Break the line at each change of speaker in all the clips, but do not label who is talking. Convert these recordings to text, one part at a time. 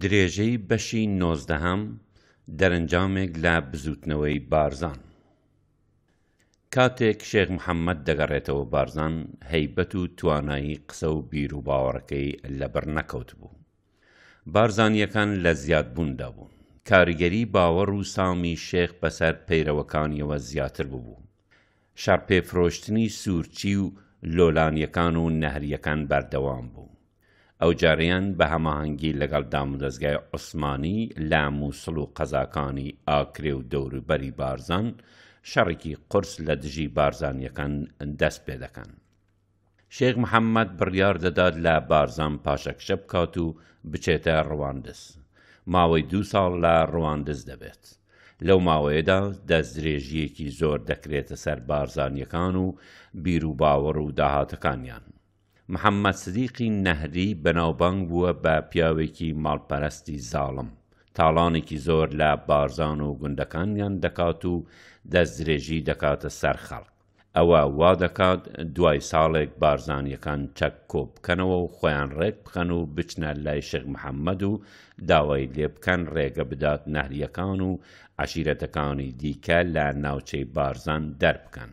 درێژەی بەشی نۆزدەهەم دەرەنجامێک لە بزوتنەوەی بارزان. کاتێک شێخ محەممەد دەگەڕێتەوە بارزان هەیبەت و توانایی قسە و بیر و باوەڕەکەی لەبەر نەکەوت بوو. بارزانیەکان لە زیادبووندا بوون. کاریگەری باوەڕ و سامی شێخ بەسەر پەیرەوەکانیەوە زیاتر ببوو. شارپێفرۆشتنی سوورچی و لۆلانیەکان و نەهریەکان بەردەوام بوو. ئەو جاریان بە هەماهنگگی لەگەڵ دامودەزگای عوسمانی لامووسڵ و قەزاکانی ئاکرێ و دەوروبەری بارزان شەڕێکی قرس لە دژی بارزانیەکان دەست پێ دەکەن. شێخ محەممەد بڕیار دەدات لە بارزان پاشەکشە بکات و بچێتە ڕواندس. ماوەی دو ساڵ لە ڕواندس دەبێت. لەو ماوەیەدا دەستدرێژیەکی زۆر دەکرێتە سەر بارزانیەکان و بیرروباوەڕ و داهاتەکانیان. محەممەد سدیقی نەهری بەناوبانگ بووە بە پیاوێکی ماڵپەرستی زاڵم تاڵانێکی زۆر لە بارزان و گوندەکانیان دەکات و دەستدرێژی دەکاتە سەر خەڵک ئەوە وا دەکات دوای ساڵێک بارزانیەکان چەک کۆ بکەنەوە و خۆیان ڕێک بخەن و بچنە لای شێخ محەممەد و داوای لێ بکەن ڕێگە بدات نەهریەکان و عشیرەتەکانی دیکە لە ناوچەی بارزان دەربکەن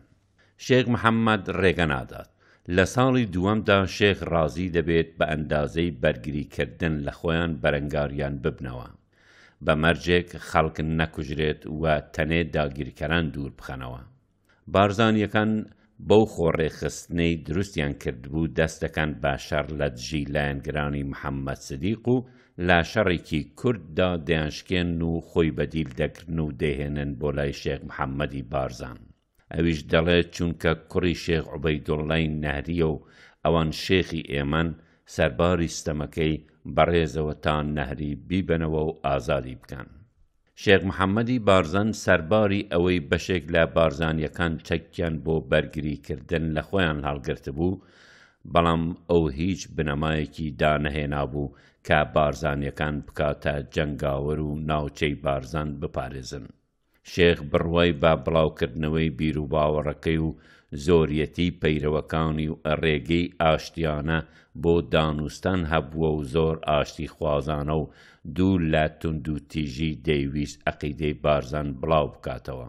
شێخ محەممەد ڕێگە نادات لە ساڵی دووەمدا شێخ ڕازی دەبێت بە ئەندازەی بەرگریکردن لە خۆیان بەرەنگاریان ببنەوە بە مەرجێک خەڵکن نەکوژرێت وە تەنێ داگیرکەران دوور بخەنەوە بارزانیەکان بەو خۆڕێخستنەی دروستیان کردبوو دەستەکان بە شەڕ لە دژی لایەنگرانی محەممەد سدیق و لا شەڕێکی کورددا دەیانشکێن و خۆی بەدیل دەکردن و دەهێنن بۆ لای شێخ محەممەدی بارزان ئەویش دەڵێت چونکە کوڕی شێخ عوبەی دۆڵای نهریە و ئەوان شێخی ئێمان سەرباری ستەمەکەی بەڕێزەوە تا نەهری بیبنەوە و ئازادی بکەن. شێخ محەممەدی بارزان سەرباری ئەوەی بەشێک لە بارزانیەکان چەکیان بۆ بەرگریکردن لە خۆیان هەڵگرت بوو، بەڵام ئەو هیچ بنەمایەکی دانەهێنا بوو کە بارزانیەکان بکاتە جەنگاوەر و ناوچەی بارزان بپارێزن. شێخ بڕوای با بڵاوکردنەوەی بیر و باوەڕەکەی و زۆریەتی پەیرەوەکانی و ڕێگەی ئاشتیانە بۆ دانوستان هەبووە و زۆر ئاشتی خوازانە و دوو لە تونند و تیژی دەیویست ئەقیدەی بارزان بڵاو بکاتەوە.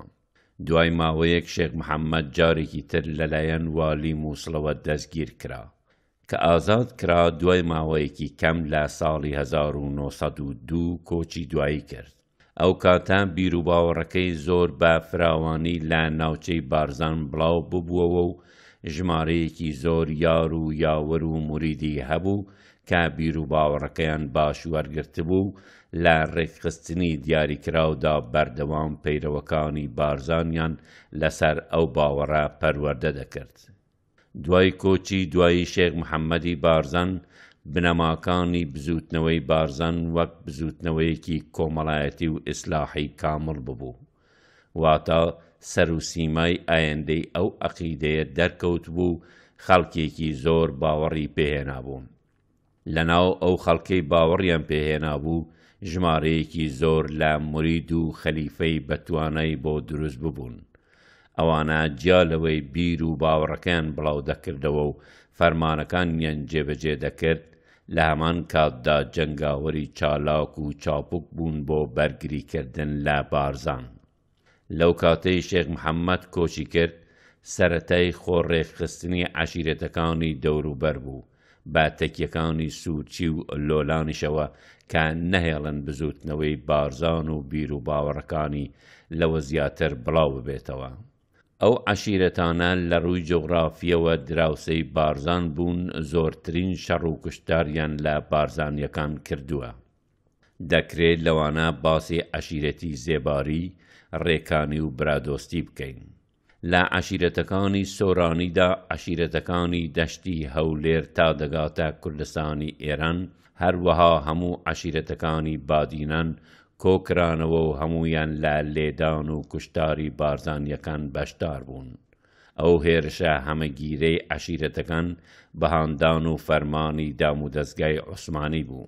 دوای ماوەیەک شێخ محەممەد جارێکی تر لەلایەن والی مووسڵەوە دەستگیر کرا. کە ئازاد کرا دوای ماوەیەکی کەم لە ساڵی 1992 کۆچی دوایی کرد. ئەو کاتان بیرروباوەڕەکەی زۆر بە فراوانی لە ناوچەی بارزان بڵاو ببووەوە و ژمارەیەکی زۆر یار و یاوەر و مریدی هەبوو کە بیرروباوەڕەکەیان باش وەرگرتبوو لە ڕێکخستنی دیاریکراودا بەردەوام پەیرەوەکانی بارزانیان لەسەر ئەو باوەڕە پەروەەردە دەکرد. دوای کۆچی دوایی شێخ محەممەدی بارزان بنەماکانی بزوتنەوەی بارزان وەک بزوتنەوەیەکی کۆمەڵایەتی و ئیسلاحی کامڵ ببوو واتە سەر و سیمای ئایندەی ئەو عقیدەیە دەرکەوت بوو خەڵکێکی زۆر باوەڕی پێهێنا بوون لەناو ئەو خەڵکەی باوەڕیان پێهێنا بوو ژمارەیەکی زۆر لە مرید و خەلیفەی بەتوانای بۆ دروست ببوون ئەوانە جیا لەوەی بیر و باوەڕەکان بڵاو دەکردەوە و فەرمانەکانیان جێبەجێ دەکرد لە هەمان کاتدا جنگاوەری چالاک و چاپک بوون بۆ بەرگریکردن لە بارزان لەو کاتەی شێخ محەممەد کۆچی کرد سەتای خۆڕێخستنی عشیرەتەکانی دەوروبەر بوو با تەکیەکانی سوچی و لۆلانیشەوە کە نەهێڵن بزوتنەوەی بارزان و بیر و باوەڕەکانی لەوە زیاتر بڵاو ببێتەوە. ئەو عشیرەتانە لە ڕووی جۆغرافیەوە دراوسەی بارزان بوون زۆرترین شەڕ و کوشتاریان لە بارزانیەکان کردووە. دەکرێت لەوانە باسی عشیرەتی زێباری، ڕێکانی و برادۆستی بکەین. لە عشیرەتەکانی سۆرانیدا عشیرەتەکانی دەشتی هەولێر تا دەگاتە کوردستانی ئێران، هەروەها هەموو عشیرەتەکانی بادینان کۆکرانەوە و هەمویان لە لێدان و کوشتاری بارزانیەکان بەشدار بوون. ئەو هێرشە هەمەگیرەی عشیرەتەکان بەهاندان و فەرمانی دام و دەستگای عوسمانی بوو.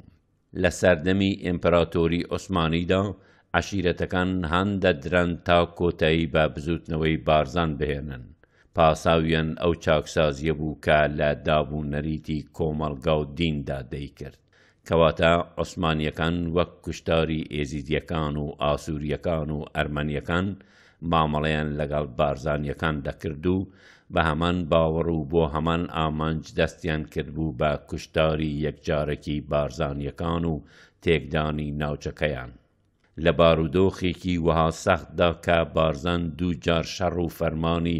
لە سەردەمی ئیمپراتۆری عوسمانیدا عشیرەتەکان هەندە درەن تا کۆتایی بە بزوتنەوەی بارزان بهێنن. پاساویان ئەو چاکسازیە بوو کە لە دابوو نەریتی کۆمەلگا و دیندا دەیکرد. کەواتە عوسمانیەکان وەک کوشتاری ئێزیدیەکان و ئاسووریەکان و ئەرمەنیەکان مامەڵەیان لەگەڵ بارزانیەکان دەکرد و بە هەمان باوەڕ و بۆ هەمان ئامانج دەستیان کردبوو بە کوشتاری یەکجارەکی بارزانیەکان و تێکدانی ناوچەکەیان. لە بارودۆخێکی وەها سەختدا کە بارزان دوو جار شەڕ و فەرمانی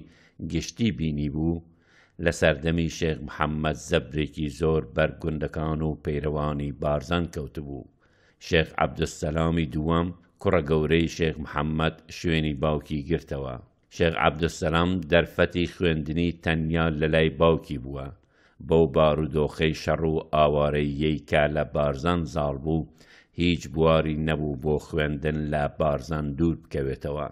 گشتی بینی بوو، لە سەردەمی شێخ محەممەد زەبرێکی زۆر بەرگوندەکان و پەیروانی بارزان کەوتبوو شێخ عەبدسەلامی دووەم کوڕە گەورەی شێخ محەممەد شوێنی باوکی گرتەوە شێخ عەبدسەلام دەرفەتی خوێندنی تەنیا لە لای باوکی بووە بەو بارودۆخەی شەڕ و ئاوارەی یەیکە لە بارزان زاڵ بوو هیچ بواری نەبوو بۆ خوێندن لە بارزان دوور بکەوێتەوە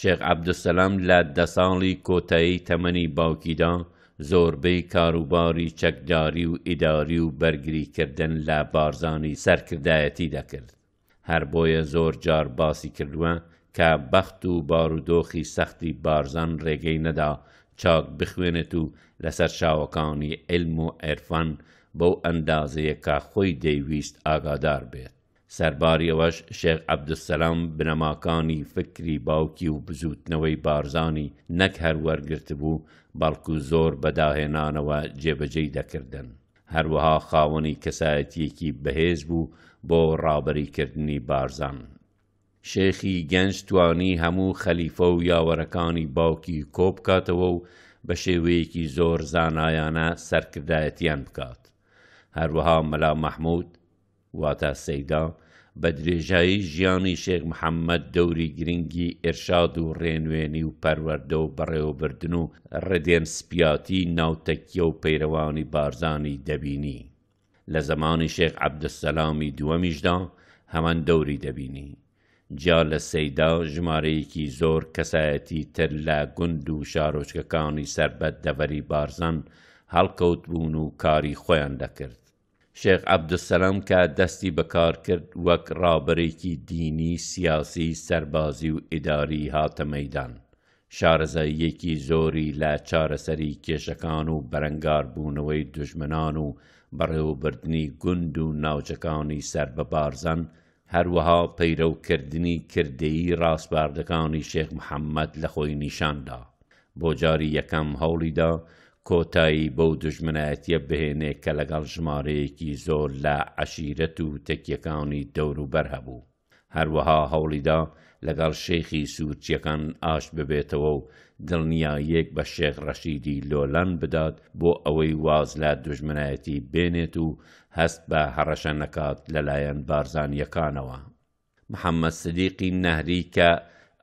شێخ عەبدسەلام لە دە ساڵی کۆتایی تەمەنی باوکیدا زۆربەی کاروباری چەکداری و ئیداری و بەرگریکردن لە بارزانی سەرکردایەتی دەکرد هەر بۆیە زۆر جار باسی کردووە کە بەخت و بارودۆخی سەختی بارزان ڕێگەی نەدا چاک بخوێنێت و لەسەر شاوەکانی ئلم و ئەرفان بەو ئەندازەیە کا خۆی دەیویست ئاگادار بێت سەرباری ئەوەش شێخ عەبدسەلام بنەماکانی فکری باوکی و بزوتنەوەی بارزانی نەک هەر وەرگرت بوو بەڵکو زۆر بەداهێنانەوە جێبەجێی دەکردن هەروەها خاوەنی کەسایەتیەکی بەهێز بوو بۆ ڕابریکردنی بارزان شێخی گەنج توانی هەموو خەلیفە و یاوەرەکانی باوکی کۆبکاتەوە و بە شێوەیەکی زۆر زانایانە سەرکردایەتیان بکات هەروەها مەلا مەحموود واتە سەیدا بە درێژایی ژیانی شێخ محەممەد دەوری گرنگی ئێرشاد و ڕێنوێنی و پەروەەردە و بەڕێوەبردن و ڕێدێن سپیاتی ناوتەکیە و پەیروانی بارزانی دەبینی لە زمانی شێخ عەبدەسەلامی دووەمیشدا هەمان دەوری دەبینی جا لە سەیدا ژمارەیەکی زۆر کەسایەتی تر لە گوند و شارۆچکەکانی سربەت دەوەری بارزان هەڵکەوت بوون و کاری خۆیان دەکرد شێخ عەبدسەلام کە دەستی بەکار کرد وەک ڕابرێکی دینی سیاسی سەربازی و ئیداری هاتە مەدان شارەزاییەکی زۆری لە چارەسەری کێشەکان و بەرەنگاربوونەوەی دژمنان و بەڕێوەبردننی گوند و ناوچەکانی سەر بە بارزان هەروەها پەیرەوکردنی کردەی ڕاستباردەکانی شێخ محەممەد لە خۆی نیشاندا بۆ جاری یەکەم هەوڵیدا کۆتایی بەو دژمنایەتە بهێنێ کە لەگەڵ ژمارەیەکی زۆر لە عەشیرەت و تەکیەکانی دەوروبەر هەبوو هەروەها هەوڵیدا لەگەڵ شێخی سوورچیەکان ئاش ببێتەوە و دڵنیا یەک بە شێخ ڕەشیدی لۆلان بدات بۆ ئەوەی واز لە دژمنایەتی بێنێت و هەست بە هەڕەشە نەکات لەلایەن بارزانیەکانەوە محەممەد سدیقی نەهری کە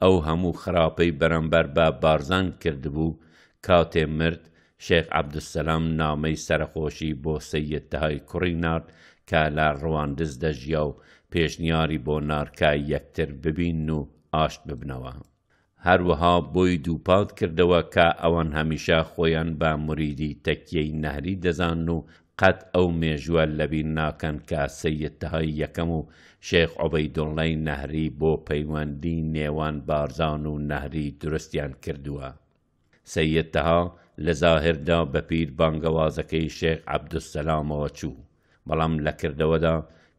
ئەو هەموو خراپەی بەرەمبەر بە بارزان کردبوو کاتێ مرد شێخ عەبدسەلام نامەی سەرخۆشی بۆ سەیەتەهای کوڕی نارد کە لە ڕواندز دەژیا و پێشنیاری بۆ نارکای یەکتر ببین و ئاشت ببنەوە. هەروەها بۆی دووپات کردەوە کە ئەوان هەمیشە خۆیان بە مریدی تەکیەی نەهری دەزان و قەت ئەو مێژوە لەبیر ناکەن کە سەیەتەهای یەکەم و شێخ عوبەی دۆڵی نەهری بۆ پەیوەندی نێوان بارزان و نەهری درستیان کردووە. سەیەتەها لە زاهردا بەپیر بانگەوازەکەی شێخ عەبدوسەلامەوە چوو بەڵام لەکردەوەدا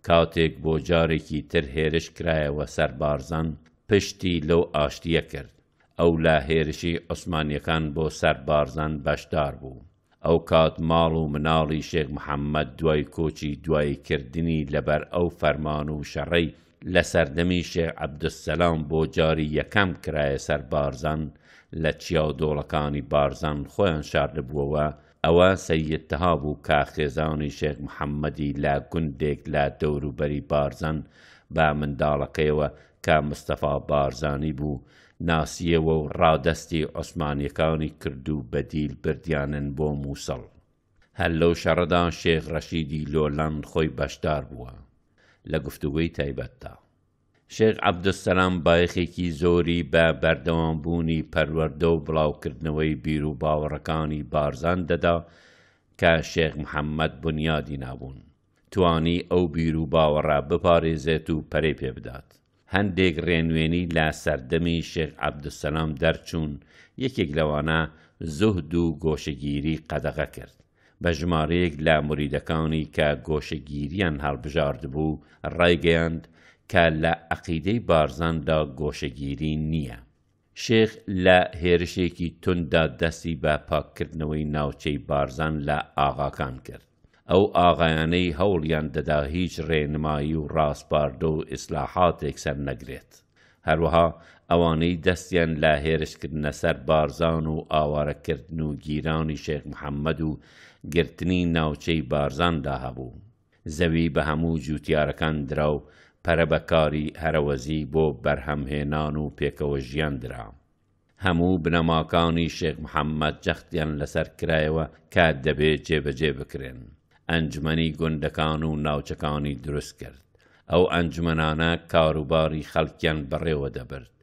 کاتێک بۆ جارێکی تر هێرش کرایەوە سەر بارزان پشتی لەو ئاشتیە کرد ئەو لا هێرشی عوسمانیەکان بۆ سەر بارزان بەشدار بوو ئەو کات ماڵ و مناڵی شێخ محەممەد دوای کۆچی دواییکردنی لەبەر ئەو فەرمان و شەڕەی لە سەردەمی شێ عەبدسەلام بۆ جاری یەکەم کرایە سەر بارزان لە چیا و دۆڵەکانی بارزان خۆیان شاردەبووەوە ئەوە سەیدتەها بوو کاخێزانی شێخ محەممەدی لا گوندێک لا دەوروبەری بارزان با منداڵەکەیەوە کا مستەفا بارزانی بوو ناسیەوە و ڕادستی عوسمانیەکانی کردو بەدیل بردیانن بۆ مووسڵ هەر لەو شەڕەدا شێخ ڕەشیدی لۆلان خۆی بەشدار بووە لە گفتوگوی تایبەتدا شێخ عەبدەسەلام بایەخێکی زۆری بە بەردەوامبوونی پەروەەردە و بڵاوکردنەوەی بیر و باوەڕەکانی بارزان دەدا کە شێخ محەممەد بنیادی نابوون توانی ئەو بیر و باوەڕە بپارێزێت و پەرێ پێ بدات هەندێک ڕێنوێنی لە سەردەمی شێخ عەبدەسەلام دەرچوون یەکێک لەوانە زۆهد و گۆشەگیری قەدەغە کرد بە ژمارەیەک لە مریدەکانی کە گۆشەگیریان هەڵبژاردبوو ڕایگەیاند کە لە عقیدەی بارزاندا گۆشەگیری نییە. شێخ لە هێرشێکی توندا دەستی بە پاکردنەوەی ناوچەی بارزان لە ئاغاکان کرد. ئەو ئاغایانەی هەوڵیان دەدا هیچ ڕێنمایی و ڕاستپاردە و ئیسلاحاتێک سەر نەگرێت. هەروەها ئەوانەی دەستیان لا هێرشکردنە سەر بارزان و ئاوارەکردن و گیرانی شێخ محەممەد و گرتنی ناوچەی بارزاندا هەبوو. زەوی بە هەموو جووتارەکان درا و پەرەبەکاری هەرەوەزی بۆ بەرهەمهێنان و پێکەوە ژیان درا. هەموو بنەماکانی شێخ محەممەد جەختیان لەسەر کرایەوە کات دەبێت جێبەجێ بکرێن. ئەنجمەنی گوندەکان و ناوچەکانی دروست کرد. ئەو ئەنجمەنانە کاروباری خەڵکیان بڕێوە دەبرد.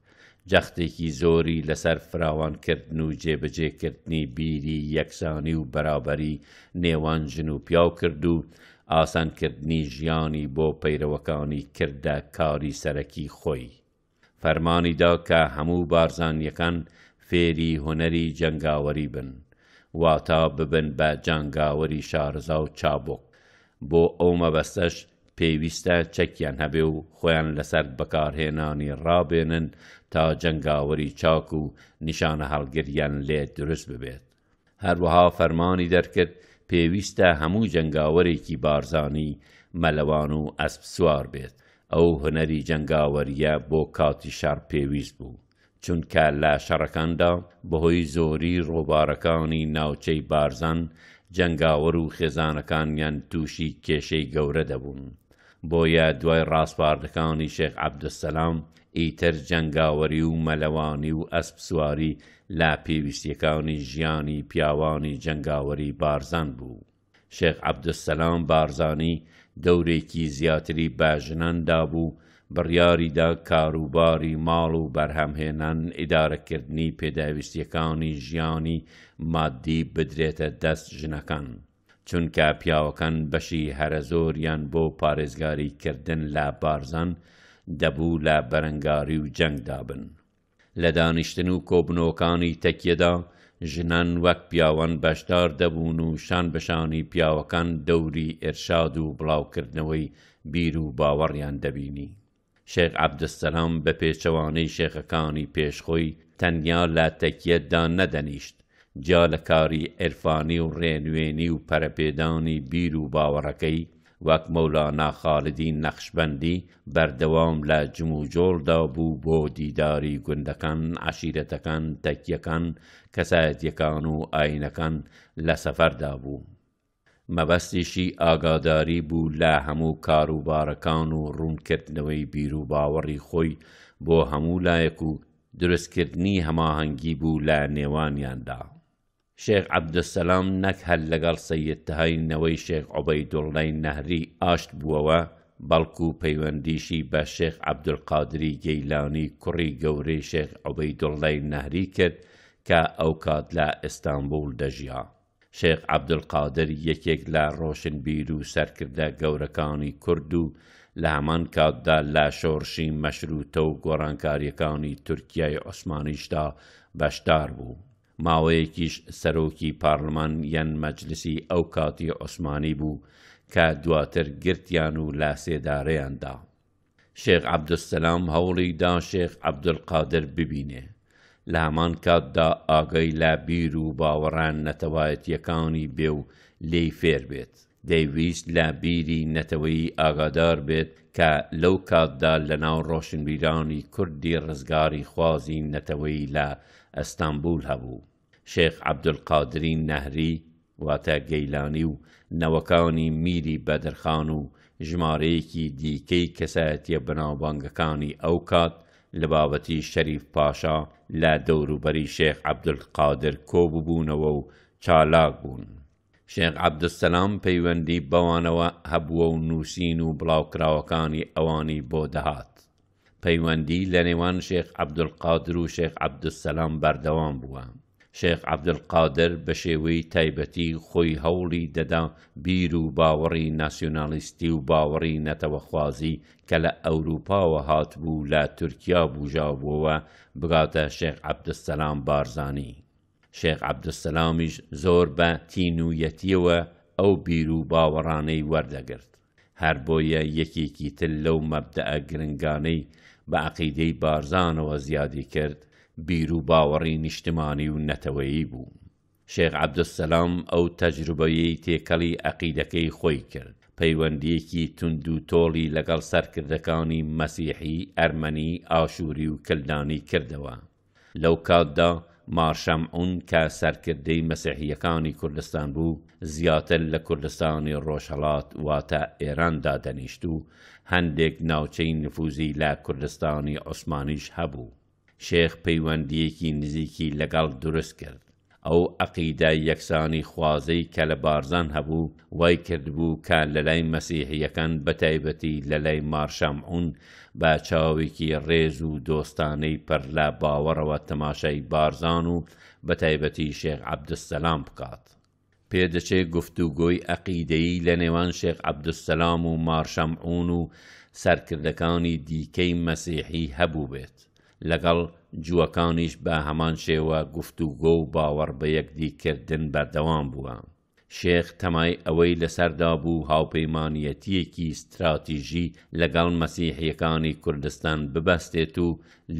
جەختێکی زۆری لەسەر فراوانکردن و جێبەجێکردنی بیری یەکسانی و بەرابەری نێوان ژن و پیاو کرد و ئاسانکردنی ژیانی بۆ پەیرەوەکانی کردە کاری سەرەکی خۆی. فەرمانیدا کە هەموو بارزانیەکان فێری هوەری جنگاوەری بن، واتا ببن بە جنگاوەری شارزا و چابک بۆ ئەو مەبەستەش پێویستە چەکیان هەبێ و خۆیان لەسەر بەکارهێنانی ڕابێنن تا جنگاوەری چاک و نیشانە هەڵگریان لێ دروست ببێت. هەروەها فەرمانی دەرکرد پێویستە هەموو جنگاوەرێکی بارزانی مەلەوان و ئەسب سوار بێت ئەو هەنەری جنگاوەریە بۆ کاتی شار پێویست بوو چونکە لە شەڕەکاندا بەهۆی زۆری ڕۆبارەکانی ناوچەی بارزان جنگاوەر و خێزانەکانیان تووشی کێشەی گەورە دەبوون بۆیە دوای ڕاستپاردەکانی شێخ عەبدەسەسلام ئیتر جنگاوەری و مەلەوانی و ئەسب سواری لە پێویستیەکانی ژیانی پیاوانی جنگاوەری بارزان بوو. شێخ عەبدسەسلام بارزانی دەورێکی زیاتری باژناندا بوو بڕیاریدا کاروباری ماڵ و بەرهەمهێنان ئیدارەکردنی پێداویستیەکانی ژیانی مادی بدرێتە دەست ژنەکان. چونکە پیاوەکان بەشی هەرە زۆریان بۆ پارێزگاریکردن لە بارزان دەبوو لە بەرەنگاری و جەنگدابن. لە دانیشتن و کۆبنۆکانی تەکیەدا ژنان وەک پیاوان بەشدار دەبوون و شان بەشانی پیاوەکان دەوری ئێرشاد و بڵاوکردنەوەی بیر و باوەڕیان دەبینی. شێخ عبدەسەلام بە پێچەوانەی شێخەکانی پێشخۆی تەنیا لە تەکیەتدا نەدەنیشت جا لە کاری ئەرفانی و ڕێنوێنی و پەرەپێدانی بیر و باوەڕەکەی وەک مەولانا خاالدین نەخشبندی بەردەوام لە جموجۆڵدا بوو بۆ دیداری گوندەکان عشیرەتەکان تەکیەکان کەسایەتیەکان و ئاینەکان لە سەفەردا بوو. مەبەستیشی ئاگاداری بوو لە هەموو کاروبارەکان و ڕوونکردنەوەی بیر و باوەڕی خۆی بۆ هەموو لایەک و دروستکردنی هەماهەنگی بوو لە نێوانیاندا. شێخ عەبدەسەلام نەک هەر لەگەڵ سەدتەهینەوەی شێخ عوبەی دوڵنای نەهری ئاشت بووەوە بەڵکو پەیوەندیشی بە شێخ عەبدولقادری گەیلانی کوڕی گەورەی شێخ ئەوبەی دوڵای نەهری کرد کە ئەو کات لە ئیستانبول دەژیا. شێخ عەبدولقادر یەکێک لە ڕۆشنبیر و سەرکردە گەورەکانی کورد و لە هەمان کاتدا لە شۆڕشی مەشروتە و گۆڕانکاریەکانی تورکیای عوسمانیشدا بەشدار بوو. ماوەیەکیش سەرۆکی پارلمان یەن مەجلسی ئەو کاتی عوسمانی بوو کە دواتر گرتیان و لاسێدارەیاندا. شێخ عبدسەسلام هەوڵی دا شێخ عبدولقادر ببینێ. لە هەمان کاتدا ئاگەی لە بیر و باوەڕان نەتەوایەتیەکانی بێ و لێی فێر بێت. دەیویست لە بیری نەتەوەی ئاگادار بێت کە لەو کاتدا لە ناو ڕۆشنبیرانی کوردی ڕزگاری خوازی نەتەوەی لە ئەستانبول هەبوو. شێخ عەبدولقادرین نەهری واتە گەیلانی و نەوەکانی میری بەدرخان و ژمارەیەکی دیکەی کەسایەتیە بەناوبانگەکانی ئەو کات لە بابەتی شەریف پاشا لە دەوروبەری شێخ عەبدولقادر کۆببوونەوە و چالاک بوون. شێخ عەبدسەسلام پەیوەندی بەوانەوە هەبووە و نووسین و بڵاوکراوەکانی ئەوانی بۆ دەهات. پەیوەندی لە نێوان شێخ عەبدولقادر و شێخ عەبدسەسلام بەردەوام بووە. شێخ عبدقادر بە شێوەی تایبەتی خۆی هەوڵی دەدا بیر و باوەڕی ناسیۆنالیستی و باوەڕی نەتەوەخوازی کە لە ئەوروپاوە هاتبوو لە تورکیا بوژاوبووەوە بگاتە شێخ عبدسەسلام بارزانی. شێخ عبدسەسلامیش زۆر بە تین و یەتیەوە ئەو بیر و باوەڕانەی وەردەگرت. هەر بۆیە یەکێکی تل لەو مەبدە گرنگانەی بە عقیدەی بارزانەوە زیادی کرد بیر و باوەڕی نیشتمانی و نەتەوەیی بوو. شێخ عبدسەسلام ئەو تەجروبەیەی تێکەڵی عقیدەکەی خۆی کرد. پەیوەندیەکی تونند و تۆڵی لەگەڵ سەرکردەکانی مەسیحی ئەرمەنی ئاشووری و کلدانی کردەوە. لەو کاتدا مارشەمعون کە سەرکردەی مەسیحیەکانی کوردستان بوو زیاتر لە کوردستانی ڕۆژهڵات واتە ئێراندا دەنیشت و هەندێک ناوچەی نفوزی لە کوردستانی عوسمانیش هەبوو. شێخ پەیوەندیەکی نزیکی لەگەڵ دروست کرد ئەو عقیدای یەکسانی خوازەی کە لە بارزان هەبوو وای کردبوو کە لەلای مەسیحیەکان بەتایبەتی لەلای مارشەمعون بە چاوێکی ڕێز و دۆستانەی پەر لە باوەڕەوە تەماشای بارزان و بەتایبەتی شێخ عەبدسەسلام بکات. پێدەچێ گفتوگۆی عقیدەی لە نێوان شێخ عەبدسەسلام و مارشەمعون و سەرکردەکانی دیکەی مەسیحی هەبوو بێت. لەگەڵ جووەکانیش بە هەمان شێوە گفتوگۆ و باوەڕ بە یەکدیکردن بەردەوام بووە. شێخ تەمای ئەوەی لەسەردا بوو هاوپەیمانەتیەکی استراتیژی لەگەڵ مەسیحیەکانی کوردستان ببەستێت و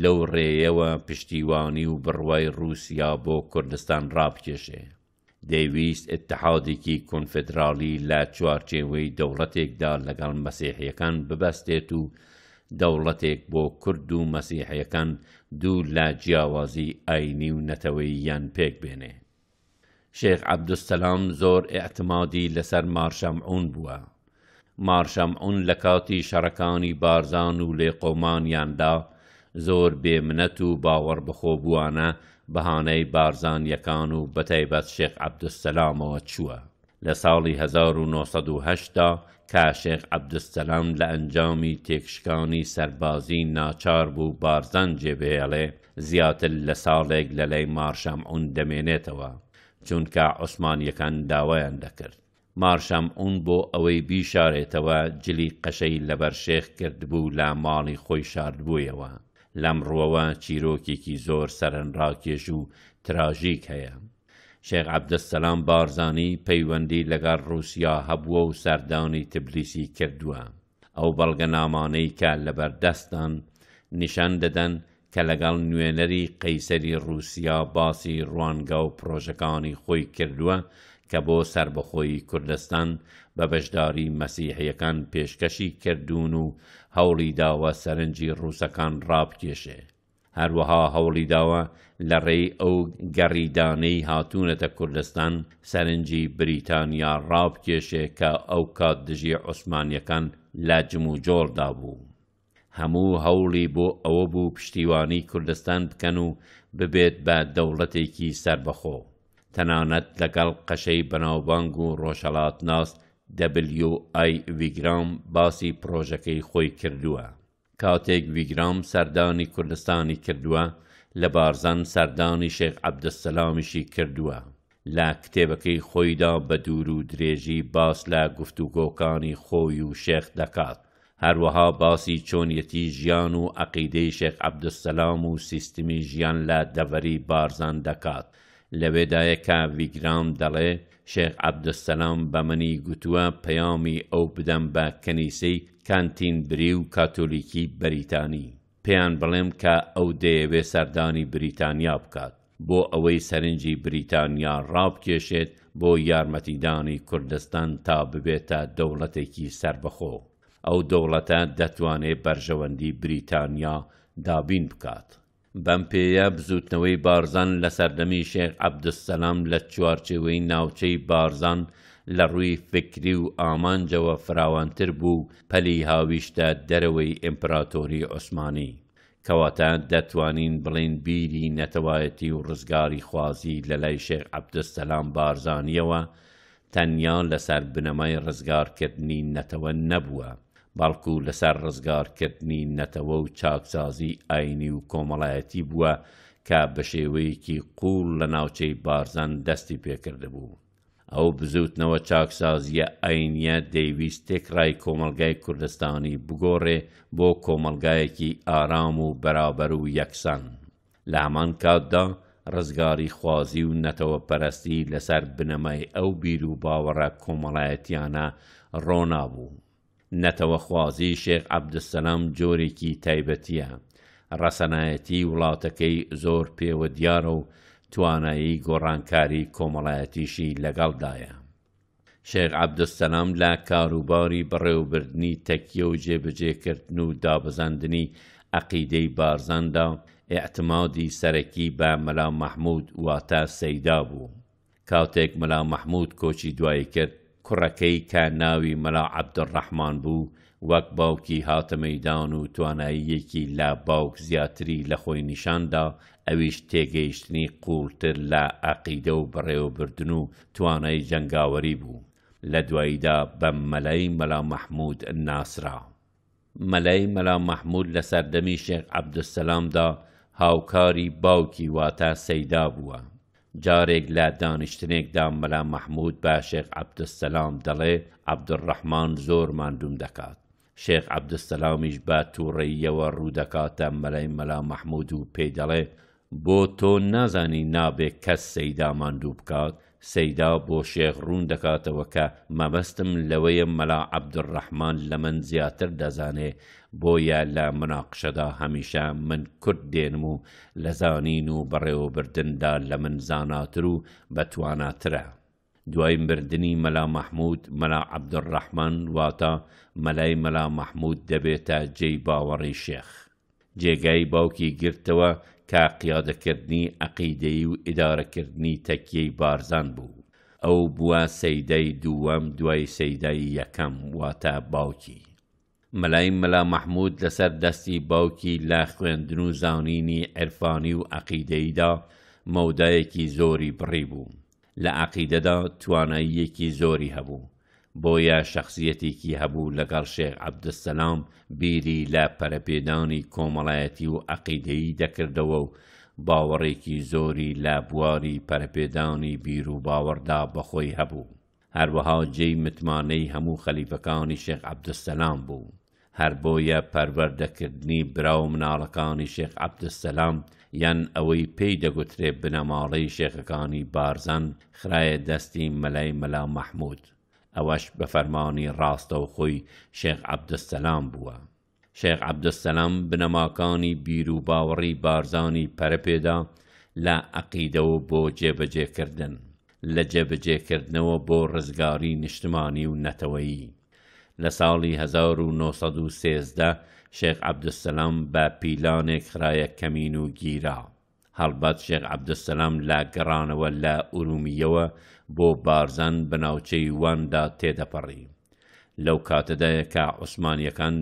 لەو ڕێیەوە پشتیوانی و بڕوای رووسیا بۆ کوردستان ڕابکێشێ. دەیویست اتحادێکی کنفدرالی لە چوارچێوەی دەوڵەتێکدا لەگەڵ مەسیحیەکان ببەستێت و دەوڵەتێک بۆ کورد و مەسیحەکان دوو لا جیاوازی ئاینی و نەتەوەی یان پێک بێنێ شێخ عەبدوسەسلام زۆر ئەاعتمادی لەسەر مارشەمعون بووە مارشەمعون لە کاتی شەڕەکانی بارزان و لێقۆمانیاندا زۆر بێمنەت و باوەڕ بخۆ بووانە بەهانەی بارزانیەکان و بەتیبەت شێخ عەبدوسەسلامەوە چووە لە ساڵی 1970دا کاشێخ عەبدستەلام لە ئەنجامی تێکشکانی سەربازی ناچار بوو بارزان جێبێڵێ زیاتر لە ساڵێک لە لەی مارشەم ئون دەمێنێتەوە چونکە عوسمانیەکان داوایان دەکرد مارشەم ئون بۆ ئەوەی بیشارێتەوە جلی قەشەی لەبەر شێخ کردبوو لە ماڵی خۆی شاردبوویەوە لەم ڕوەوە چیرۆکێکی زۆر سەرنراکێش و تراژیک هەیە شێخ عەبدەسەسلام بارزانی پەیوەندی لەگەڵ رووسیا هەبووە و سەردانی تبلیسی کردووە ئەو بەڵگەنامانەی کە لەبەردەستان نیشان دەدەن کە لەگەڵ نوێنەری قەیسەری رووسیا باسی ڕوانگە و پرۆژەکانی خۆی کردووە کە بۆ سربەخۆی کوردستان بە بەشداری مەسیحیەکان پێشکەشی کردوون و هەوڵی داوە سەرنجی ڕووسەکان ڕابکێشێ هەروەها هەوڵی داوە لە ڕێی ئەو گەڕیدانەی هاتوونەتە کوردستان سەرنجی بریتانیا ڕابکێشێ کە ئەو کات دژی عوسمانیەکان لاجم و جۆردا بوو. هەموو هەوڵی بۆ ئەوە بوو پشتیوانی کوردستان بکەن و ببێت بە دەوڵەتێکی سربەخۆ. تەنانەت لەگەڵ قەشەی بەناوبانگ و ڕۆژەڵات ناست دەبلیو ئای ویگرام باسی پرۆژەکەی خۆی کردووە. کاتێک ویگرام سەردانی کوردستانی کردووە لە بارزان سەردانی شێخ عەبدەسەلامیشی کردووە لە کتێبەکەی خۆیدا بە دوور و درێژی باس لە گفتوگۆکانی خۆی و شێخ دەکات هەروەها باسی چۆنیەتی ژیان و عقیدەی شێخ عەبدەسەلام و سیستمی ژیان لە دەوەری بارزان دەکات لەوێدایەکە ویگرام دەڵێ شێخ عەبدەسەلام بەمەنی گوتووە پەیامی ئەو بدەم بە کەنیسەی کانتین بری و کاتۆلیکی بەریتانی پێیان بڵێم کە ئەو دەیەوێ سەردانی بریتانیا بکات بۆ ئەوەی سەرنجی بریتانیا ڕابکێشێت بۆ یارمەتیدانی کوردستان تا ببێتە دەوڵەتێکی سربەخۆ ئەو دەوڵەتە دەتوانێت بەرژەوەندی بریتانیا دابین بکات. بەم پێیە بزوتنەوەی بارزان لە سەردەمی شێخ عەبدسەلام لە چوارچێوەی ناوچەی بارزان لە ڕووی فکری و ئامانجەوە فراوانتر بوو پەلی هاویشتە دەرەوەی ئیمپراتۆری عوسمانی کەواتە دەتوانین بڵین بیری نەتەوایەتی و ڕزگاری خوازی لە لای شێخ عەبدسەلام بارزانیەوە تەنیا لەسەر بنەمای ڕزگارکردنی نەتەوە نەبووە بەڵکو لەسەر ڕزگارکردنی نەتەوە و چاکسازی ئاینی و کۆمەڵایەتی بووە کە بە شێوەیەکی قوڵ لە ناوچەی بارزان دەستی پێکرده بوو. ئەو بزوتنەوە چاکسازیە ئاینە دەیویست تێکڕای کۆمەلگای کوردستانی بگۆڕێ بۆ کۆمەلگایەکی ئارام و بەرابەر و یەکسان. لە هەمان کاتدا ڕزگاری خوازی و نەتەوە پەرستی لەسەر بنەمای ئەو بیر و باوەڕە کۆمەڵایەتیانە ڕۆنا بوو. نەتەوەخوازی شێخ عەبدسەلام جۆرێکی تایبەتیە ڕەسەنایەتی وڵاتەکەی زۆر پێوە دیارە و توانایی گۆڕانکاری کۆمەڵایەتیشی لەگەڵدایە شێخ عەبدسەلام لە کاروباری بڕێوبردنی تەکیە و جێبجێکردن و دابزاندنی عقیدەی بارزاندا ئەاعتمادی سەرەکی بە مەلا مەحمود واتە سەیدا بوو کاتێک مەلا مەحمود کۆچی دوایی کرد کوڕەکەی کە ناوی مەلا عەبدڕەحمان بوو وەک باوکی هاتەمەدان و تواناییەکی لە باوک زیاتری لە خۆی نیشاندا ئەویش تێگەیشتنی قوڵتر لە عقیدە و بڕێوەبردن و توانای جەنگاوەری بوو لە دواییدا بە مەلای مەلا مەحمود ناسرا مەلای مەلا مەحمود لە سەردەمی شێخ عەبدسەلامدا هاوکاری باوکی واتە سەیدا بووە جارێک لە دانیشتنێکدا مەلا مەحمود با شێخ عبدەسەسلام دەڵێ عبدڕەحمان زۆر مادوم دەکات شێخ عبدەسەسلامیش بە تووڕێیەوە ڕوودەکاتە مەلای مەلا مەحمود و پێی دەڵێ بۆ تۆ نازانی نابێ کەس سەیدا مادوو بکات سەیدا بۆ شێخ ڕوون دەکاتەوە کە مەبەستم لەوەیە مەلا عەبدڕەحمان لە من زیاتر دەزانێ بۆیە لە مناقشەدا هەمیشە من کورد دێنم و لە زانین و بەڕێوەبردندا لە من زاناتر و بەتواناترە. دوای بردننی مەلا مەحمود مەلا عەبدڕەحمان واتە مەلای مەلا مەحمود دەبێتە جێی باوەڕی شێخ. جێگای باوکی گرتەوە کە قیادەکردنی عقیدەی و ئیدارەکردنی تەکیەی بارزان بوو ئەو بووە سەیدەی دووەم دوای سەیدای یەکەم واتە باوکی مەلای مەلا مەحمود لەسەر دەستی باوکی لە خوێندن و زانینی عرفانی و عقیدەیدا مەودایەکی زۆری بڕی بوو لە عقیدەدا تواناییەکی زۆری هەبوو بۆیە شخصیەتێکی هەبوو لەگەڵ شێخ عەبدەسەلام بیری لە پەرەپێدانی کۆمەڵایەتی و عقیدەی دەکردەوە و باوەڕێکی زۆری لە بواری پەرەپێدانی بیر و باوەڕدا بەخۆی هەبوو هەروەها جێی متمانەی هەموو خەلیفەکانی شێخ عەبدەسەلام بوو هەر بۆیە پەروەردەکردنی براو مناڵەکانی شێخ عەبدەسەلام یان ئەوەی پێی دەگوترێ بنەماڵەی شێخەکانی بارزان خراە دەستی مەلای مەلا مەحمود ئەوەش بە فەرمانی ڕاستە و خۆی شێخ عەبدەسەلام بووە. شێخ عەبدەسەلام بنەماکانی بیر و باوەڕی بارزانی پەرەپێدا لە عەقیدەوە بۆ جێبەجێکردن لە جێبەجێکردنەوە بۆ ڕزگاری نیشتمانی و نەتەوەیی. لە ساڵی 1913 شێخ عەبدەسەلام بە پیلانێک خراە کەمین و گیرا. هەڵبەت شێخ عبدەسەلام لا گەڕانەوە لە ئورومیەوە بۆ بارزان بەناوچەی واندا تێدەپەڕی لەو کاتەدایە کە عوسمانیەکان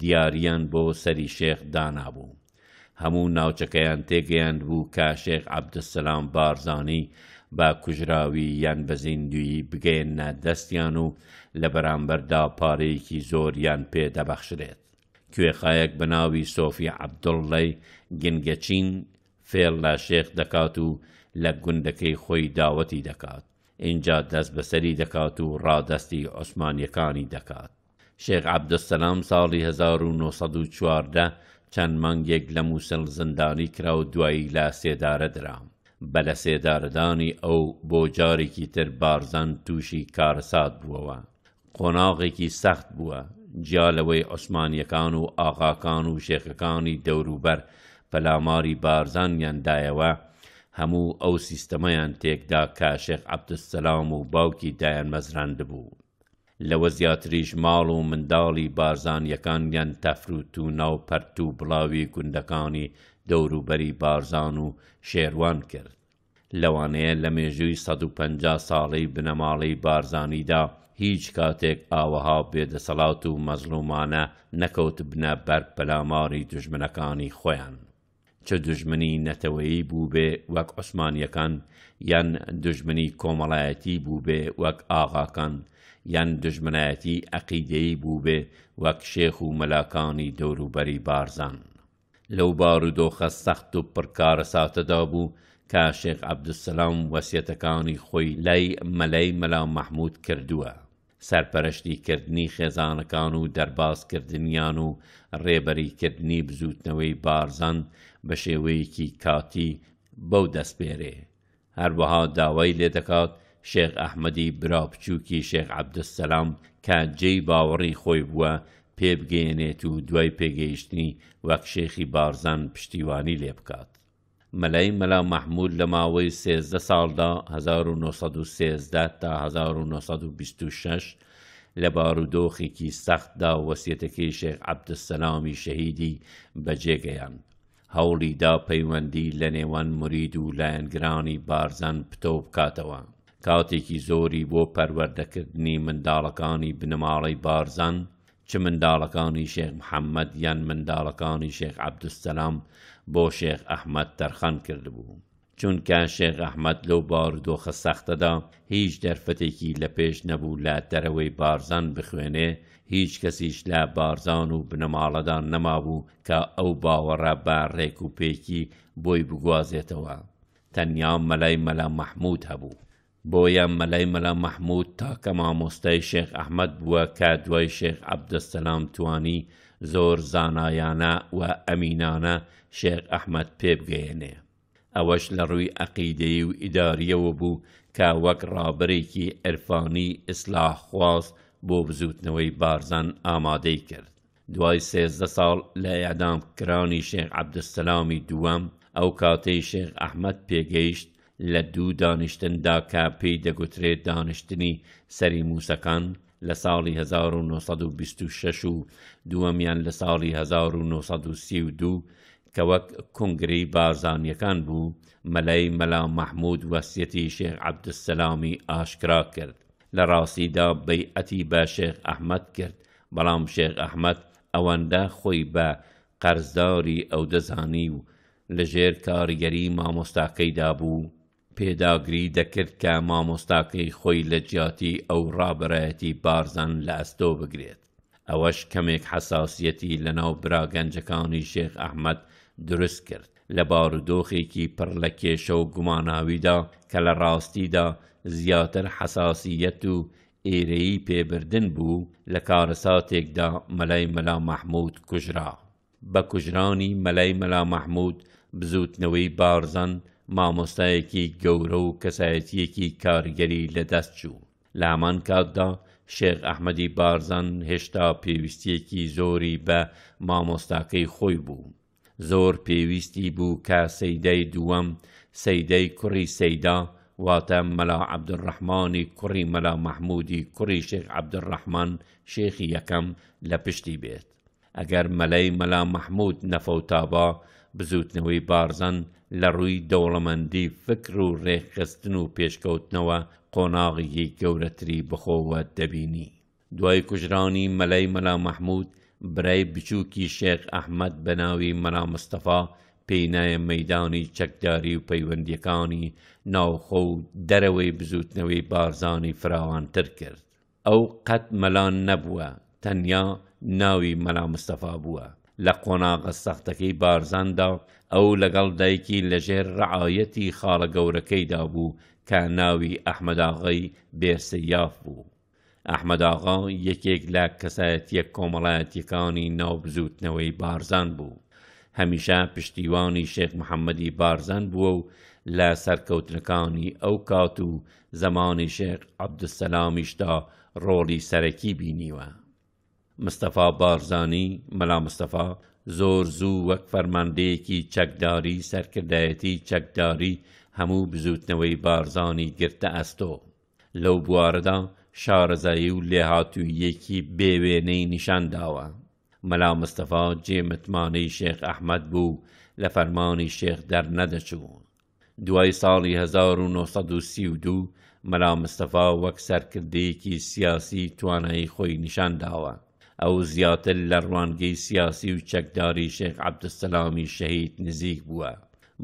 دیاریان بۆ سەری شێخ دانابوو هەموو ناوچەکەیان تێگەیاند بوو کە شێخ عبدەسەلام بارزانی با کوژراوی یان بەزیندویی بگەێنە دەستیان و لە بەرامبەردا پارەیەکی زۆریان پێدەبەخشرێت کوێخایەک بە ناوی سۆفی عەبدوڵڵی گنگەچین فێڵ لە شێخ دەکات و لە گوندەکەی خۆی داوەتی دەکات اینجا دەست بەسەری دەکات و ڕادستی عوسمانیەکانی دەکات شێخ عبدەسەلام ساڵی 1940 چەند مانگێک لە مووسل زندانی کرا و دوایی لە سێدارە درام بە لە سێداردانی ئەو بۆ جارێکی تر بارزان تووشی کارسات بووەوە قۆناغێکی سەخت بووە جیا لەوەی عوسمانیەکان و ئاغاکان و شێخەکانی دەوروبەر پەلاماری بارزانیاندایەوە هەموو ئەو سیستەمەیان تێکدا کاشێخ عبدسەسلام و باوکی دایان مەزراند بوو. لەوە زیاتریش ماڵ و منداڵی بارزانیەکانیان تەفروت و ناو پەرت و بڵاوی گوندەکانی دەوروبەری بارزان و شێروان کرد. لەوانەیە لە مێژووی 150 ساڵی بنەماڵی بارزانیدا هیچ کاتێک ئاوەها بێدەسەڵات و مەزلومانە نەکەوت بنە بەر پەلاماری دژمنەکانی خۆیان. چه دژمنی نەتەوەیی بوو بێ وەک عوسمانیەکان یان دژمنی کۆمەڵایەتی بوو بێ وەک ئاغاکان یان دژمنایەتی عەقیدەیی بوو بێ وەک شێخ و مەلاکانی دەوروبەری بارزان لەو بارودۆخە سەخت و پڕکارە ساتەدا بوو کە شێخ عەبدسەسلام وەسیەتەکانی خۆی لای مەلەی مەلا مەحمود کردووە سەرپەرشتیکردنی خێزانەکان و دەربازکردنیان و ڕێبەریکردنی بزوتنەوەی بارزان بە شێوەیەکی کاتی بەو دەستپێرێ هەروەها داوای لێ دەکات شێخ ئەحمەدی براپچووکی شێخ عەبدەسەسلام کە جێی باوەڕی خۆی بووە پێبگەێنێت و دوای پێگەیشتنی وەک شێخی بارزان پشتیوانی لێ بکات مەلای مەلا مەحمود لە ماوەی سێزدە ساڵدا 1913 تا 1926 لە بارودۆخێکی سەختدا وەسیەتەکەی شێخ عەبدەسەلامی شەهیدی بەجێگەیاند هەوڵی دا پەیوەندی لە نێوان مرید و لایەنگرانی بارزان پتۆ بکاتەوە کاتێکی زۆری بۆ پەروەردەکردنی منداڵەکانی بنەماڵەی بارزان چ منداڵەکانی شێخ محەممەد یان منداڵەکانی شێخ عەبدوسەلام بۆ شێخ ئەحمەد تەرخان کردبوو چونکە شێخ ئەحمەد لەو باودۆخە سەختەدا هیچ دەرفەتێکی لە پێش نەبوو لە دەرەوەی بارزان بخوێنێ هیچ کەسیش لە بارزان و بنەماڵەدان نەمابوو کە ئەو باوەڕە بە ڕێک و پێکی بۆی بگوازێتەوە تەنیا مەلای مەلا مەحمود هەبوو بۆیە مەلای مەلا مەحمود تاکە مامۆستای شێخ ئەحمەد بووە کە دوای شێخ عەبدەسەلام توانی زۆر زانایانە و ئەمینانە شێخ ئەحمەد پێبگەێنێ ئەوەش لە ڕووی عقیدەی و ئیداریەوە بوو کە وەک ڕابرێکی ئەرفانی ئیسلاح خواست بۆ بزوتنەوەی بارزان ئامادەی کرد. دوای سێزدە ساڵ لە ئەدامکرانی شێخ عەبدەسەلامی دووەم ئەو کاتەی شێخ ئەحمەد پێگەیشت لە دوو دانیشتندا کە پێی دەگوترێت دانیشتنی سەری موسەکان لە ساڵی 1926 و دووەمیان لە ساڵی 1932 کە وەک کنگری بارزانیەکان بوو مەلەی مەلا مەحمود وەسیەتی شێخ عەبدسەلامی ئاشکرا کرد لە ڕاستیدا بەیعەتی بە شێخ ئەحمەد کرد بەڵام شێخ ئەحمەد ئەوەندە خۆی بە قەرزداری ئەو دەزانی و لەژێر کاریگەری مامۆستاکەیدا بوو پێداگری دەکرد کە مامۆستاکەی خۆی لە جیاتی ئەو ڕابەتی بارزان لە ئەستۆ بگرێت ئەوەش کەمێک حساسیەتی لەناو براگەنجەکانی شێخ ئەحمەد دروست کرد لە بارودۆخێکی پڕ لە کێشە و گوماناویدا کە لە ڕاستیدا زیاتر حەساسیەت و ئێرەی پێبردن بوو لە کارەساتێکدا مەلای مەلا مەحموود کوژرا بە کوژرانی مەلای مەلا مەحموود بزوتنەوەی بارزان مامۆستایەکی گەورە و کەسایەتیەکی کارگەری لەدەست چوو لە هەمان کاتدا شێخ ئەحمەدی بارزان هێشتا پێویستیەکی زۆری بە مامۆستاکەی خۆی بوو زۆر پێویستی بوو کە سەیدەی دووەم سەیدەی کوڕی سەیدا واتە مەلا عبدڕەحمانی کوڕی مەلا مەحمودی کوڕی شێخ عبدڕەحمان شێخی یەکەم لە پشتی بێت ئەگەر مەلەی مەلا مەحمود نەفەوتابا بزوتنەوەی بارزان لە ڕووی دەوڵەمەندی فکر و ڕێکخستن و پێشکەوتنەوە قۆناغی گەورەتری بخۆوە دەبینی دوای کوژرانی مەلەی مەلا مەحمود برای بچووکی شێخ ئەحمد بەناوی مەرامستەفا پێینایە مەدانی چەکداری و پەیوەندیەکانی ناوخۆ و دەرەوەی بزوتنەوەی بارزانی فراوانتر کرد ئەو قەت مەلان نەبووە تەنیا ناوی مەلامستەفا بووە لە قۆناغە سەختەکەی بارزاندا ئەو لەگەڵ دایکی لەژێر ڕعاەتی خاڵە گەورەکەیدا بوو کە ناوی ئەحمەداغی بێسەیاف بوو ئەحمەداغا یەکێک لە کەسایەتیە کۆمەڵایەتیەکانی ناوبزوتنەوەی بارزان بوو هەمیشە پشتیوانی شێخ محەممەدی بارزان بووە و لە سەرکەوتنەکانی ئەو کات و زەمانی شێخ عەبدسەلامیشدا ڕۆڵی سەرەکی بینیوە مستەفا بارزانی مەلا مستەفا زۆر زوو وەک فەرماندەیەکی چەکداری سەرکردایەتی چەکداری هەموو بزوتنەوەی بارزانی گرتە ئەستۆ لەو بوارەدا شارەزایی و لێهاتوویەکی بێوێنەی نیشان داوە مەلا مستەفا جێمتمانەی شێخ ئەحمد بوو لە فەرمانی شێخ دەرنەدەچوو دوای ساڵی 1932 مەلا مستەفا وەک سەرکردەیەکی سیاسی توانایی خۆی نیشان داوە ئەو زیاتر لە ڕوانگەی سیاسی و چەکداری شێخ عەبدسەلامی شەهید نزیک بووە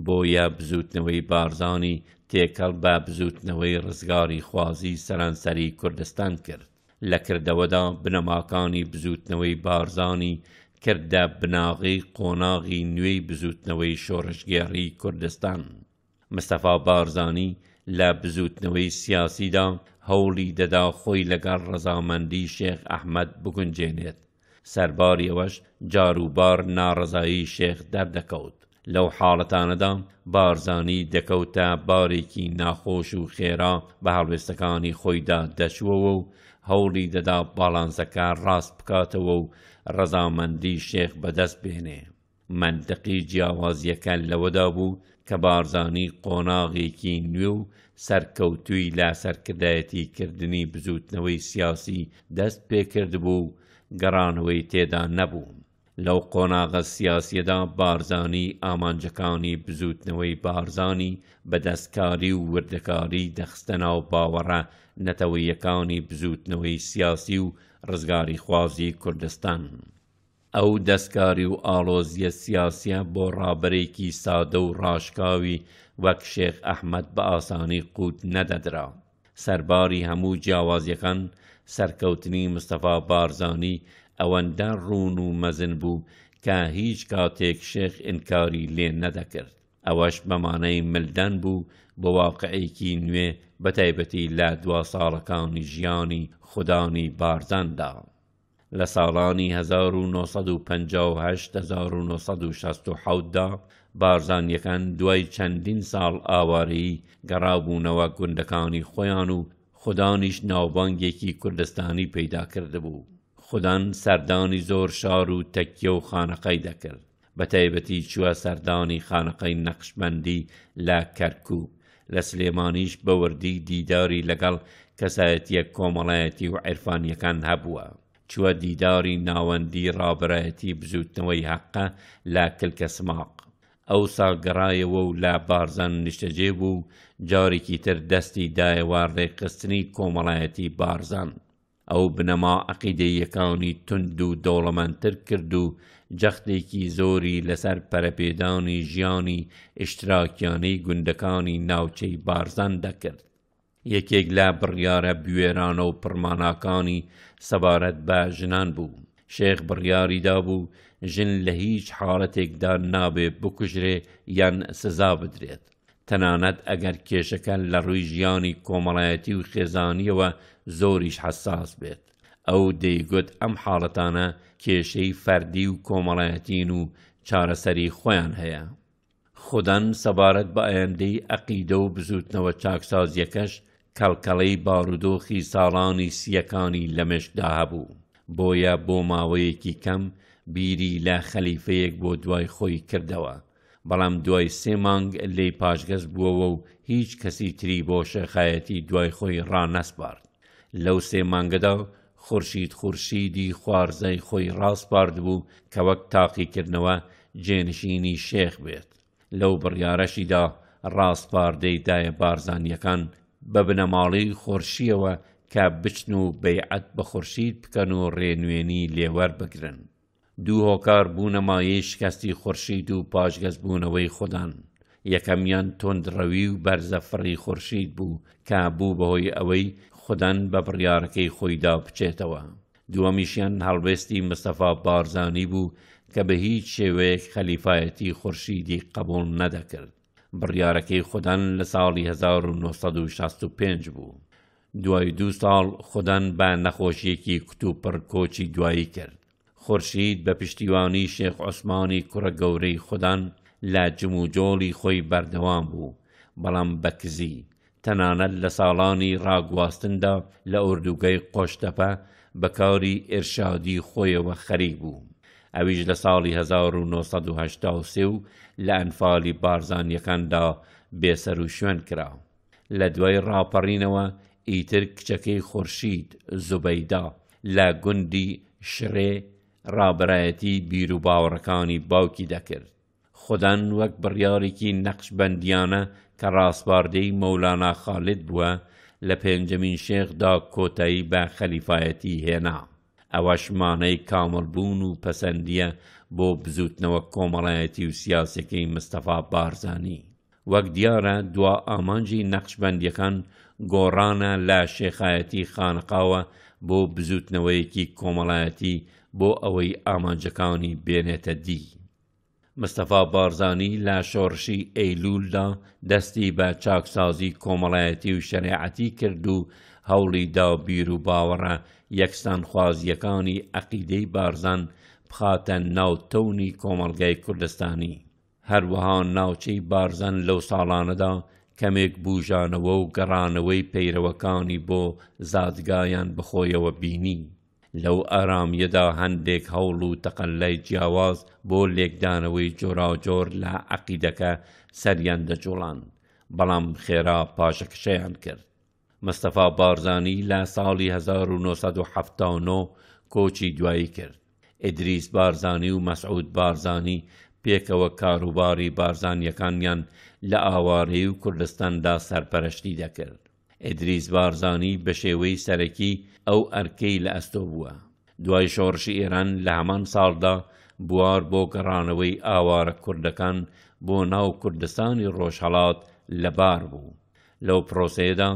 بۆ یا بزوتنەوەی بارزانی تێکەڵ بە بزوتنەوەی ڕزگاری خوازی سەرانسەری کوردستان کرد لە کردەوەدا بنەماکانی بزوتنەوەی بارزانی کردە بناغی قۆناغی نوێی بزوتنەوەی شۆڕشگێڕی کوردستان مستەفا بارزانی لە بزوتنەوەی سیاسیدا هەوڵی دەدا خۆی لەگەڵ ڕەزامەندی شێخ ئەحمد بگونجێنێت سەرباریەوەش جاروبار ناڕزایی شێخ دەردەکەوت لەو حاڵەتانەدا بارزانی دەکەوتە بارێکی ناخۆش و خێرا بە هەڵوێستەکانی خۆیدا دەچووەوە و هەوڵی دەدا باڵانسەکە ڕاست بکاتەوە و ڕەزامەندی شێخ بەدەست بێنێ منندقی جیاوازیەکە لەوەدا بوو کە بارزانی قۆناغێکی نوێ و سەرکەوتووی لا سەرکردایەتی کردنی بزوتنەوەی سیاسی دەست پێکرد بوو گەڕانەوەی تێدا نەبووم لەو قۆناغە سیاسیەدا بارزانی ئامانجەکانی بزوتنەوەی بارزانی بەدەستکاری و وردەکاری دەخستە ناو باوەڕە نەتەوەیەکانی بزوتنەوەی سیاسی و ڕزگاری خوازی کوردستان. ئەو دەستکاری و ئالۆزیە سیاسە بۆ ڕابەرێکی سادە و ڕاشکاوی وەک شێخ ئەحمد بە ئاسانی قووت نەدەدرا. سەرباری هەموو جیاوازیەکان سەرکەوتنی مستەفا بارزانی ئەوەندە ڕوون و مەزن بوو کە هیچ کاتێک شێخ ئینکاری لێ نەدەکرد ئەوەش بەمانەی ملدەن بوو بە واقعەیەکی نوێ بەتایبەتی لە دوا ساڵەکانی ژیانی خوددانی بارزاندا. لە ساڵانی 1950 بارزانیەکان دوای چەندین ساڵ ئاواری گەڕابوونەوە گوندەکانی خۆیان و خوددانیش ناوبانگێکی کوردستانی پەیدا کردبوو. خوددان سەردانی زۆر شار و تەکیە و خانەقەی دەکرد بە تایبەتی چووە سەردانی خانەقەی نەقشمەندی لە کەرکوب لە سلێمانیش بەوردی دیداری لەگەڵ کەسایەتیە کۆمەڵایەتی و عرفانیەکان هەبووە چوە دیداری ناوەندی ڕابایەتی بزوتنەوەی حەقە لە کلکە سماق ئەو ساگەڕایەوە و لا بارزان نیشتەجێ بوو جارێکی تر دەستی دایەوارڕێ قستنی کۆمەڵایەتی بارزان ئەو بنەما عقیدەی یەکانی تند و دەوڵەمەندتر کرد و جەختێکی زۆری لەسەر پەرەپێدانی ژیانی ئشتراکیانەی گوندەکانی ناوچەی بارزان دەکرد. یەکێک لە بڕیارە بوێرانە و پڕماناکانی سەبارەت بە ژنان بوو. شێخ بڕیاریدا بوو ژن لە هیچ حاڵەتێکدا نابێ بکوژرێ یان سزا بدرێت. تەنانەت ئەگەر کێشەکە لە ڕووی ژیانی کۆمەڵایەتی و خێزانیەوە زۆریش حساس بێت ئەو دەیگوت ئەم حاڵەتانە کێشەی فەردی و کۆمەڵایەتین و چارەسەری خۆیان هەیە خوددان سەبارەت بە ئەندەی ئەقیدە و بزوتنەوە چاکسازیەکەش کەلکەڵەی بارودۆخی ساڵانی سیەکانی لەمەشدا هەبوو بۆیە بۆ ماوەیەکی کەم بیری لە خەلیفەیەک بۆ دوای خۆی کردەوە بەڵام دوای سێ مانگ لێی پاشگەز بووەوە و هیچ کەسی تری بۆ شەخایەتی دوای خۆی ڕانەسپارد لەو سێ مانگەدا خورشید خورشیدی خوارزەی خۆی ڕاستپارد بوو کە وەک تاقیکردنەوە جێنشینی شێخ بێت لەو بڕیارەشیدا ڕاستپاردەیدایە بارزانیەکان بە بنەماڵی خۆرشیەوە کە بچن و بەیعەت بە خورشید بکەن و ڕێنوێنی لێوەر بگرن دوو هۆکار بوونەمایی شکستی خورشید و پاشگەز بوونەوەی خوددان. یەکەمیان تۆندڕەوی و بەرزەفڕی خورشید بوو کە بوو بەهۆی ئەوەی خوددان بە بڕیارەکەی خۆیدا بچێتەوە. دووەمیشیان هەڵبێستی مستەفا بارزانی بوو کە بە هیچ شێوەیەک خەلیفایەتی خورشیدی قبول نەدەکرد. بڕیارەکەی خوددان لە ساڵی 1965 بوو. دوای دو ساڵ خوددان بە نەخۆشیەکی کتوپڕ کۆچی دوایی کرد. خورشید بە پشتیوانی شێخ عوسمانی کوڕە گەورەی خوددان لاجم و جۆڵی خۆی بەردەوام بوو بەڵام بەکزی تەنانەت لە ساڵانی ڕاگواستندا لە ئوردوگەی قۆشتەپە بەکاری ئێرشادی خۆیەوە خەریک بوو ئەویش لە ساڵی 1993 و لە ئەنفالی بارزانیەکاندا بێسەر و شوێن کرا لە دوای ڕاپەڕینەوە ئیتر کچەکەی خورشید زوبەیدا لە گوندی شرێ ڕابایەتی بیر و باوەڕەکانی باوکی دەکرد خوددان وەک بڕیارێکی نەقش بەندیانە کە ڕاستباردەی مەولانا خالد بووە لە پێنجەمین شێخدا کۆتایی بە خەلیفاەتی هێنا ئەوەشمانەی کامەڵبوون و پەسەندیە بۆ بزوتنەوە کۆمەڵایەتی و سیاسەکەی مستەفا بارزانانی وەک دیارە دوا ئامانجی نەقشبندیەکان گۆڕانە لە شێخایەتی خانقاوە بۆ بزوتنەوەیەکی کۆمەڵایەتی بۆ ئەوەی ئامانجەکانی بێنێتە دی. مستەفا بارزانی لا شۆڕشی ئەیلولدا دەستی بە چاکسازی کۆمەڵایەتی و شەریعەتی کرد و هەوڵی داوبیر و باوەڕە یەکسان خوازیەکانی عقیدەی بارزان بخاتە ناوتەونی کۆمەلگای کوردستانی. هەروەها ناوچەی بارزان لەو ساڵانەدا کەمێک بوژانەوە و گەڕانەوەی پەیرەوەکانی بۆ زادگایان بخۆیەوە بینی. لەو ئارامیەدا هەندێک هەوڵ و تەقەللای جیاواز بۆ لێکدانەوەی جۆراجۆر لە عقیدەکە سەریان دەجوڵان بەڵام خێرا پاشەکشەیان کرد مستەفا بارزانی لە ساڵی 1970 کۆچی دوایی کرد ئیدریس بارزانی و مەسعود بارزانی پێکەوە کاروباری بارزانیەکانیان لە ئاوارەی و کوردستاندا سەرپەرشتی دەکرد ئێدریز بارزانی بە شێوەی سەرەکی ئەو ئەرکەی لە ئەستۆ بووە دوای شۆڕشی ئێران لە هەمان ساڵدا بوار بۆ گەڕانەوەی ئاوارە کوردەکان بۆ ناو کوردستانی ڕۆژهڵات لەبار بوو لەو پرۆسەیەدا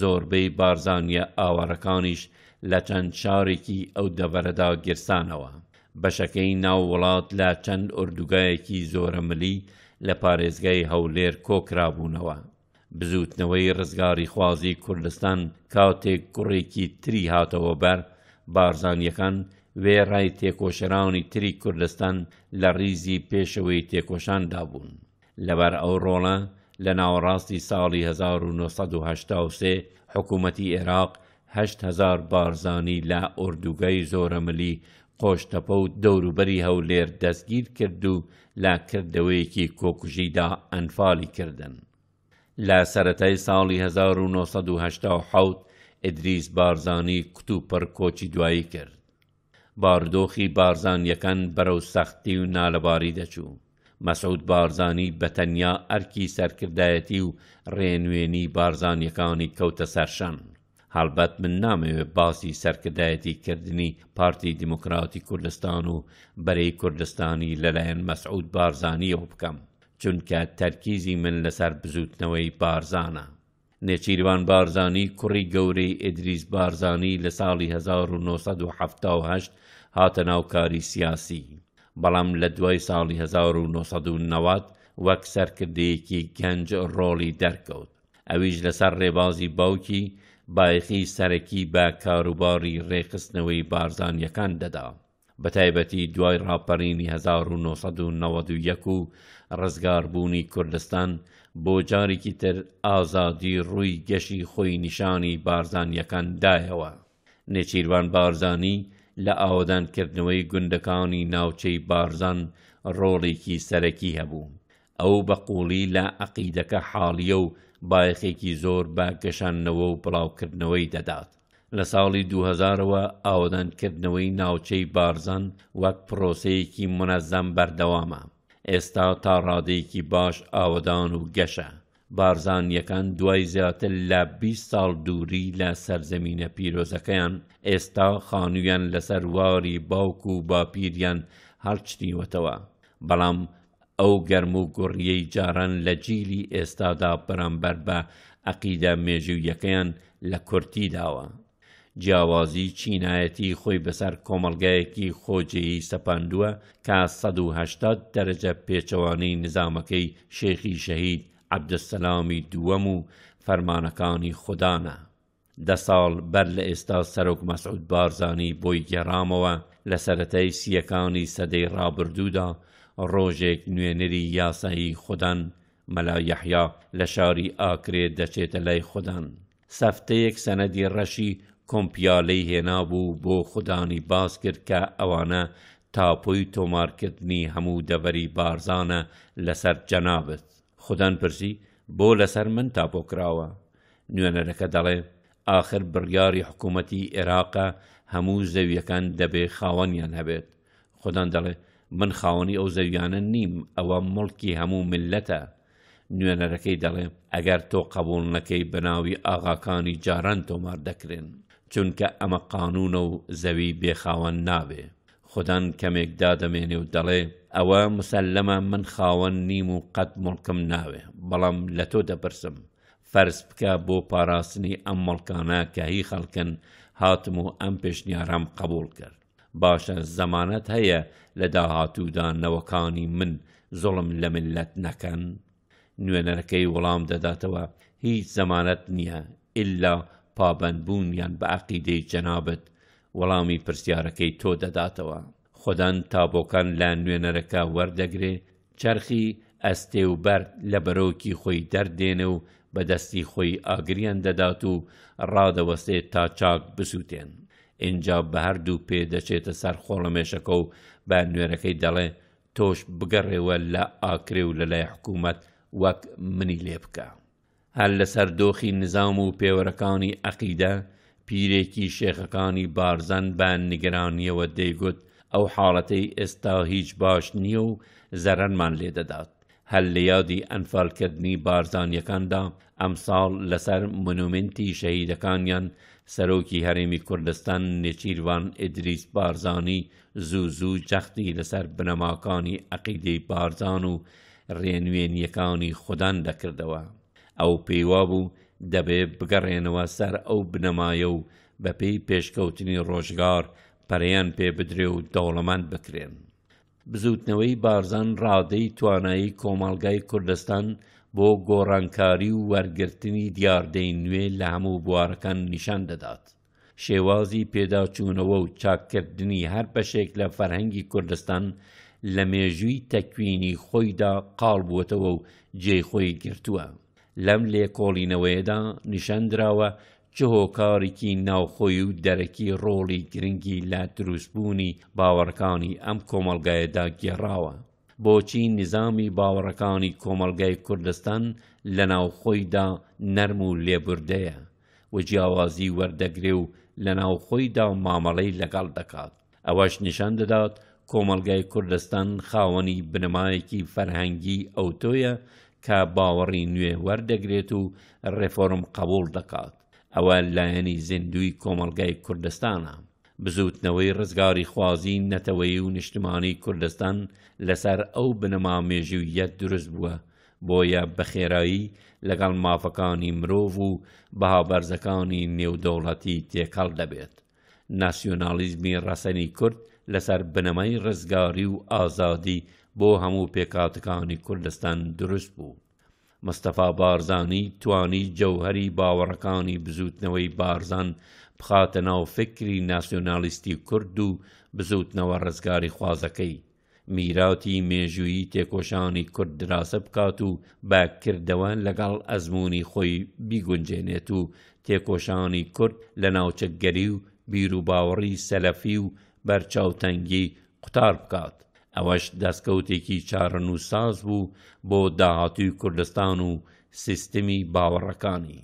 زۆربەی بارزانیە ئاوارەکانیش لە چەند شارێکی ئەو دەبەرەدا گرسانەوە بەشەکەی ناو وڵات لە چەند ئۆردوگایەکی زۆرەمەلی لە پارێزگای هەولێر کۆکرابوونەوە بزوتنەوەی ڕزگاری خوازی کوردستان کاتێک کوڕێکی تری هاتەوە بەر بارزانیەکان وێڕای تێکۆشەراونی تری کوردستان لە ریزی پێشەوەی تێکۆشاندا بوون لەبەر ئەو ڕۆڵە لە ناوەڕاستی ساڵی 1970 حکوومەتی عێراق 1970 بارزانی لە ئۆردوگای زۆرەمەلی قۆشتەپە و دەوروبەری هەولێر دەستگیر کرد و لا کردەوەیەکی کۆکوژیدا ئەنفالی کردنن. لە سەتای ساڵی 1970 ئدریس بارزانی کتتو پڕ کۆچی دوایی کرد. باردۆخی بارزانیەکان بەرەو سەختی و نالەباری دەچوو. مەسعود بارزانی بە تەنیا ئەرکی سەرکردایەتی و ڕێنوێنی بارزانیەکانی کەوتە سەرشەن. هەڵبەت من نامەوێت باسی سەرکردایەتی کردنی پارتی دیموکراتی کوردستان و بەرەی کوردستانی لەلایەن مەسعود بارزانیەوە بکەم. چونکە تەرکیزی من لەسەر بزوتنەوەی بارزانە. نێچیروان بارزانی کوڕی گەورەی ئیدریس بارزانی لە ساڵی 1970 هاتە ناوکاری سیاسی. بەڵام لە دوای ساڵی 1990 وەک سەرکردەیەکی گەنج ڕۆڵی دەرکەوت. ئەویش لەسەر ڕێبازی باوکی بایخی سەرەکی بە کاروباری ڕێخستنەوەی بارزانیەکان دەدا. بەتایبەتی دوای ڕاپەڕینی 1991 و ڕزگاربوونی کوردستان بۆ جارێکی تر ئازادی ڕووی گەشی خۆی نیشانی بارزانیەکاندایەوە نێچیروان بارزانی لە ئاوادانکردنەوەی گوندەکانی ناوچەی بارزان ڕۆڵێکی سەرەکی هەبوو ئەو بە قوڵی لە عقیدەکە حاڵیە و بایخێکی زۆر بە گەشانەوە و بڵاوکردنەوەی دەدات لە ساڵی 2000ەوە ئاوادانکردنەوەی ناوچەی بارزان وەک پرۆسەیەکی منەزەم بەردەوامە ئێستا تا ڕادەیەکی باش ئاوەدان و گەشە بارزانیەکان دوای زیاتر لە 20 ساڵ دووری لە سەرزەمینە پیرۆزەکەیان ئێستا خانوویان لەسەر واری باوک و باپیریان هەڵچنیوەتەوە بەڵام ئەو گەرم و گوڕیەی جاران لە جیلی ئێستادا بەرامبەر بە عقیدە مێژویەکەیان لە کورتی داوە جیاوازی چینایەتی خۆی بەسەر کۆمەلگایەکی خۆجێی سەپاندووە کا ١ه دەرەجە پێچەوانەی نظامەکەی شێخی شەهید عبدەسەلامی دووەم و فەرمانەکانی خوددانە. دە ساڵ بەر لە ئێستا سەرۆک مەسعود بارزانی بۆی گەڕامەوە لە سەتەی سیەکانی سەدەی ڕابردوودا ڕۆژێک نوێنەری یاسایی خوددان مەلایەحیا لە شاری ئاکرێ دەچێتە لای خوددان. سەفتەیەک سەنەدی ڕەشی کۆمپیالەی هێنابوو بۆ خوددانی باز کرد کە ئەوانە تاپۆی تۆمارکردنی هەموو دەبەری بارزانە لەسەر جەنابێت خوددان پرسی بۆ لەسەر من تاپۆکراوە نوێنەرەکە دەڵێ آخر بڕیاری حکوومەتی عێراقە هەموو زەویەکان دەبێ خاوەنیان هەبێت خوددان دەڵێ من خاوەنی ئەو زەویانە نیم ئەوە مڵکی هەموو ملەتە نوێنەرەکەی دەڵێ ئەگەر تۆ قبول نەکەی بەناوی ئاغاکانی جاران تۆمار دەکرێن چونکە ئەمە قانونە و زەوی بێخاوەن نابێ خوددان کەمێک دادەمێنێ و دەڵێ ئەوە مسللەمە من خاوەن نیم و قەت مڵکم ناوێ بەڵام لە تۆ دەپرسم فەرز بکە بۆ پاراستنی ئەم مڵکانە کە هی خەڵکن هاتم و ئەم پێشنیارام قبول کرد باشە زەمانەت هەیە لە داهاتوودا نەوەکانی من زۆڵم لە ملت نەکەن نوێنەرەکەی وەڵام دەداتەوە هیچ زەمانەت نییە ئللا پابندبوونیان بە عقیدەی جەنابەت وەڵامی پرسیارەکەی تۆ دەداتەوە خۆدان تابۆکان لە نوێنەرەکە وەردەگرێ چرخی ئەستێ و بەر لە بەرۆکی خۆی دەردێنێ و بەدەستی خۆی ئاگریان دەدات و ڕادەوەستێت تا چاک بسووتێن ئینجا بە هەردوو پێ دەچێتە سەر خۆڵەمێشەکە و بە نوێنەکەی دەڵێ تۆش بگەڕێوە لە ئاکرێ و لەلای حکوومەت وەک منی لێ بکە هەر لەسەر دۆخی نظام و پێوەرەکانی عەقیدە پیرێکی شێخەکانی بارزان بە نیگەرانیەوە دەیگوت ئەو حاڵەتەی ئێستا هیچ باش نییە و زەرەنمان لێدەدات هەل لە یادی ئەنفالکردنی بارزانیەکاندا ئەمساڵ لەسەر منومنتی شەهیدەکانیان سەرۆکی هەرێمی کوردستان نێچیروان ئیدریس بارزانی زوو زوو جەختی لەسەر بنەماکانی عەقیدەی بارزان و ڕێنوێنیەکانی خوددان دەکردەوە. ئەو پێیوا بوو دەبێ بگەڕێنەوە سەر ئەو بنەمایە و بەپی پێشکەوتنی ڕۆژگار پەریان پێ بدرێ و دەوڵەمەند بکرێن. بزوتنەوەی بارزان ڕادەی توانایی کۆمەلگای کوردستان بۆ گۆڕانکاری و وەرگرتنی دیاردەی نوێ لە هەموو بوارەکان نیشان دەدات. شێوازی پێداچوونەوە و چاککردنی هەر بەشێک لە فەرهەنگی کوردستان لە مێژووی تەکوینی خۆیدا قاڵ بووتەوە و جێی خۆی گرتووە. لەم لێکۆڵینەوەیدا نیشەندراوە چه هۆکارێکی ناوخۆی و دەرەکی ڕۆڵی گرنگی لە دروستبوونی باوەڕەکانی ئەم کۆمەلگایەدا گێڕاوە. بۆچی نظامی باوەڕەکانی کۆمەلگای کوردستان لە ناوخۆیدا نەرم و لێبوردەیە و جیاوازی وەردەگرێ و لە ناوخۆیدا مامەڵەی لەگەڵ دەکات. ئەوەش نیشان دەدات کۆمەلگای کوردستان خاوەنی بنمایەکی فەرهەنگی ئەوتۆیە کە باوەڕی نوێ وەردەگرێت و ڕێفۆرم قبول دەکات ئەوە لایەنی زیندوی کۆمەلگای کوردستانە بزوتنەوەی ڕزگاری خوازی نەتەوەی و نیشتمانی کوردستان لەسەر ئەو بنەما مێژی و یەک دروست بووە بۆیە بەخێرایی لەگەڵ مافەکانی مرۆڤ و بەهابەرزەکانی نێودەوڵەتی تێکەڵ دەبێت ناسیۆنالیزمی ڕەسەنی کورد لەسەر بنەمای ڕزگاری و ئازادی بۆ هەموو پێکاتەکانی کوردستان دروست بوو مستەفا بارزانی توانی جەوهری باوەڕەکانی بزوتنەوەی بارزان بخاتە ناو فکری ناسیۆنالیستی کورد و بزوتنەوە ڕزگاری خوازەکەی میراتی مێژویی تێکۆشانی کورد دراسە بکات و باکردەوە لەگەڵ ئەزمموی خۆی بیگونجێنێت و تێکۆشانی کورد لە ناوچەکگەری و بیرروباوەڕی سەلەفی و بەرچاوتەنگی قوتار بکات. ئەوەش دەستکەوتێکی چارەنووساز بوو بۆ داهاتوی کوردستان و سیستمی باوەڕەکانی